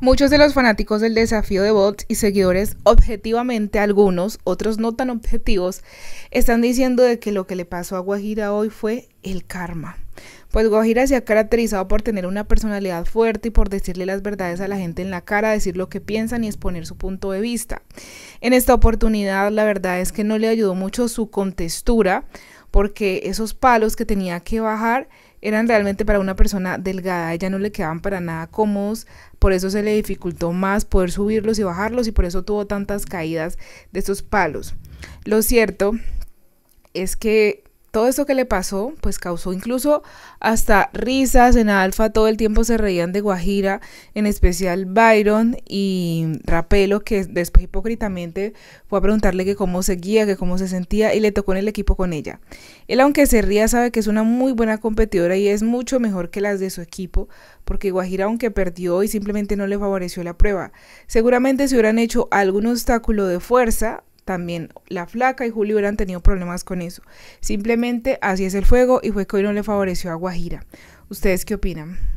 Muchos de los fanáticos del desafío de bots y seguidores, objetivamente algunos, otros no tan objetivos, están diciendo de que lo que le pasó a Guajira hoy fue el karma. Pues Guajira se ha caracterizado por tener una personalidad fuerte y por decirle las verdades a la gente en la cara, decir lo que piensan y exponer su punto de vista. En esta oportunidad la verdad es que no le ayudó mucho su contextura, porque esos palos que tenía que bajar eran realmente para una persona delgada, ella no le quedaban para nada cómodos, por eso se le dificultó más poder subirlos y bajarlos y por eso tuvo tantas caídas de esos palos. Lo cierto es que todo esto que le pasó, pues causó incluso hasta risas en Alfa, todo el tiempo se reían de Guajira, en especial Byron y Rapelo, que después hipócritamente fue a preguntarle que cómo seguía, que cómo se sentía y le tocó en el equipo con ella. Él aunque se ría sabe que es una muy buena competidora y es mucho mejor que las de su equipo, porque Guajira aunque perdió y simplemente no le favoreció la prueba, seguramente si hubieran hecho algún obstáculo de fuerza, también la flaca y Julio hubieran tenido problemas con eso. Simplemente así es el fuego y fue que hoy no le favoreció a Guajira. ¿Ustedes qué opinan?